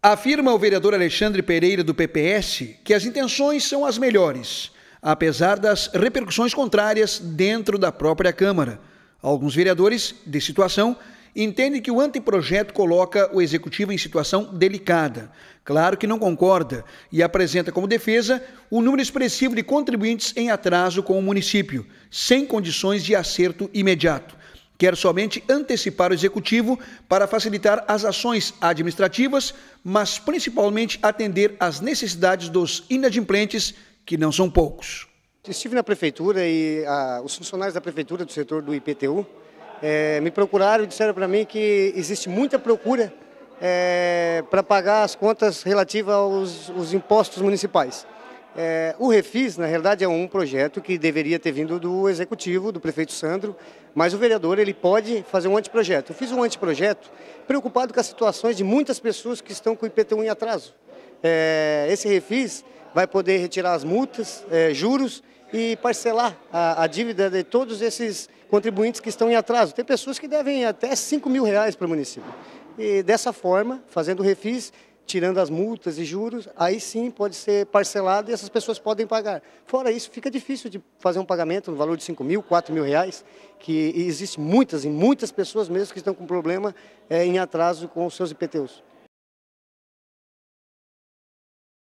Afirma o vereador Alexandre Pereira, do PPS, que as intenções são as melhores, apesar das repercussões contrárias dentro da própria Câmara. Alguns vereadores de situação entendem que o anteprojeto coloca o executivo em situação delicada. Claro que não concorda e apresenta como defesa o número expressivo de contribuintes em atraso com o município, sem condições de acerto imediato quer somente antecipar o executivo para facilitar as ações administrativas, mas principalmente atender às necessidades dos inadimplentes, que não são poucos. Estive na prefeitura e a, ah, os funcionários da prefeitura do setor do IPTU é, eh, me procuraram e disseram para mim que existe muita procura é, eh, para pagar as contas relativas aos impostos municipais. É, o Refis, na realidade, é um projeto que deveria ter vindo do executivo, do prefeito Sandro, mas o vereador ele pode fazer um anteprojeto. Eu fiz um anteprojeto preocupado com as situações de muitas pessoas que estão com o IPTU em atraso. É, esse Refis vai poder retirar as multas, é, juros e parcelar a, a, dívida de todos esses contribuintes que estão em atraso. Tem pessoas que devem até 5 mil reais para o município. E dessa forma, fazendo o refis, tirando as multas e juros, aí sim pode ser parcelado e essas pessoas podem pagar. Fora isso, fica difícil de fazer um pagamento no valor de 5 mil, 4 mil reais, que existe muitas e muitas pessoas mesmo que estão com problema é, em atraso com os seus IPTUs.